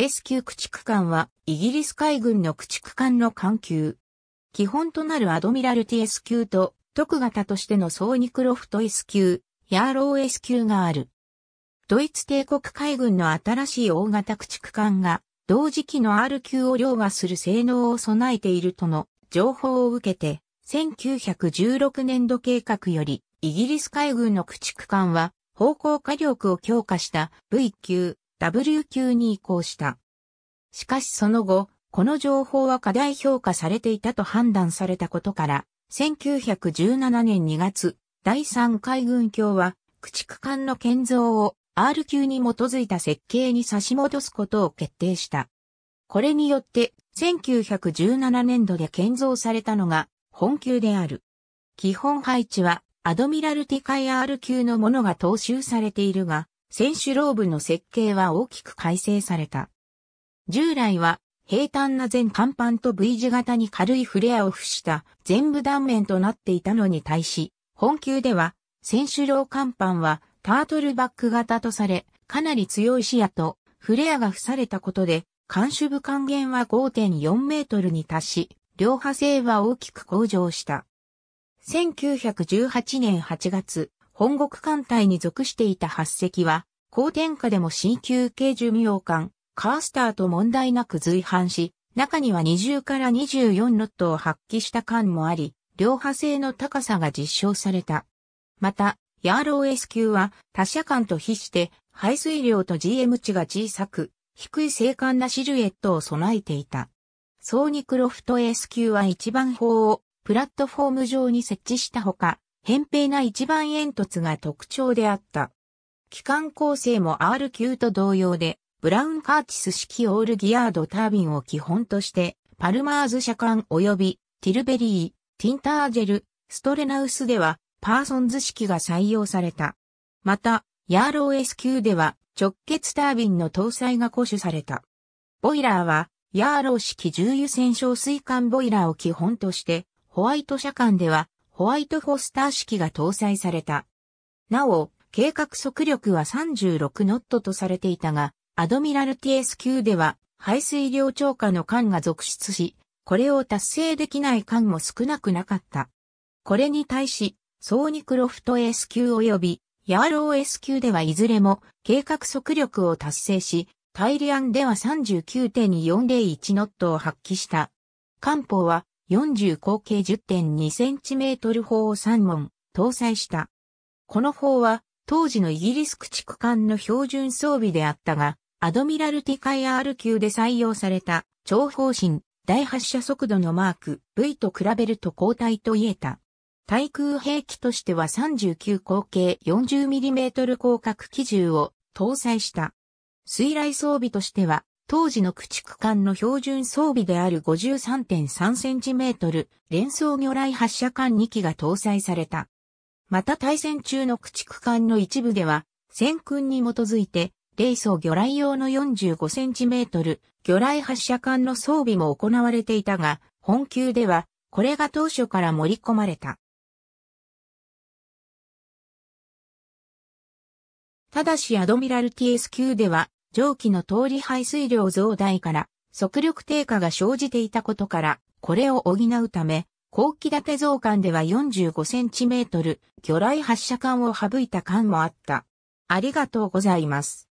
S 級駆逐艦はイギリス海軍の駆逐艦の艦級。基本となるアドミラルティ S 級と特型としてのソーニクロフト S 級、ヤーロー S 級がある。ドイツ帝国海軍の新しい大型駆逐艦が同時期の R 級を凌駕する性能を備えているとの情報を受けて1916年度計画よりイギリス海軍の駆逐艦は方向火力を強化した V 級 W 級に移行した。しかしその後、この情報は過大評価されていたと判断されたことから、1917年2月、第3海軍橋は、駆逐艦の建造を R 級に基づいた設計に差し戻すことを決定した。これによって、1917年度で建造されたのが、本級である。基本配置は、アドミラルティ海 R 級のものが踏襲されているが、選手ローブの設計は大きく改正された。従来は平坦な全甲板と V 字型に軽いフレアを付した全部断面となっていたのに対し、本級では選手ロー甲板はタートルバック型とされ、かなり強い視野とフレアが付されたことで、監守部還元は5.4メートルに達し、両派性は大きく向上した。1918年8月、本国艦隊に属していた8隻は、高天下でも新級系寿命艦、カースターと問題なく随伴し、中には20から24ノットを発揮した艦もあり、両派性の高さが実証された。また、ヤーロー S 級は他社艦と比して排水量と GM 値が小さく、低い精悍なシルエットを備えていた。ソーニクロフト S 級は1番砲をプラットフォーム上に設置したほか、扁平な一番煙突が特徴であった。機関構成も R 級と同様で、ブラウン・カーティス式オールギアードタービンを基本として、パルマーズ車間及びティルベリー、ティンタージェル、ストレナウスではパーソンズ式が採用された。また、ヤーロー S 級では直結タービンの搭載が固守された。ボイラーは、ヤーロー式重油洗浄水管ボイラーを基本として、ホワイト車間ではホワイトフォスター式が搭載された。なお、計画速力は36ノットとされていたが、アドミラルティエス級では排水量超過の艦が続出し、これを達成できない艦も少なくなかった。これに対し、ソーニクロフト S 級及びヤーロー S 級ではいずれも計画速力を達成し、タイリアンでは39.401ノットを発揮した。艦砲は40口径 10.2cm 砲を3門搭載した。この砲は当時のイギリス駆逐艦の標準装備であったが、アドミラルティカイ R 級で採用された超方針第発射速度のマーク V と比べると後退と言えた。対空兵器としては39口径 40mm 広角機銃を搭載した。水雷装備としては当時の駆逐艦の標準装備である 53.3cm 連装魚雷発射艦2機が搭載された。また対戦中の駆逐艦の一部では、戦訓に基づいて、冷装魚雷用の 45cm 魚雷発射艦の装備も行われていたが、本級では、これが当初から盛り込まれた。ただしアドミラル t S 級では、蒸気の通り排水量増大から速力低下が生じていたことから、これを補うため、後期建て増艦では 45cm 魚雷発射管を省いた艦もあった。ありがとうございます。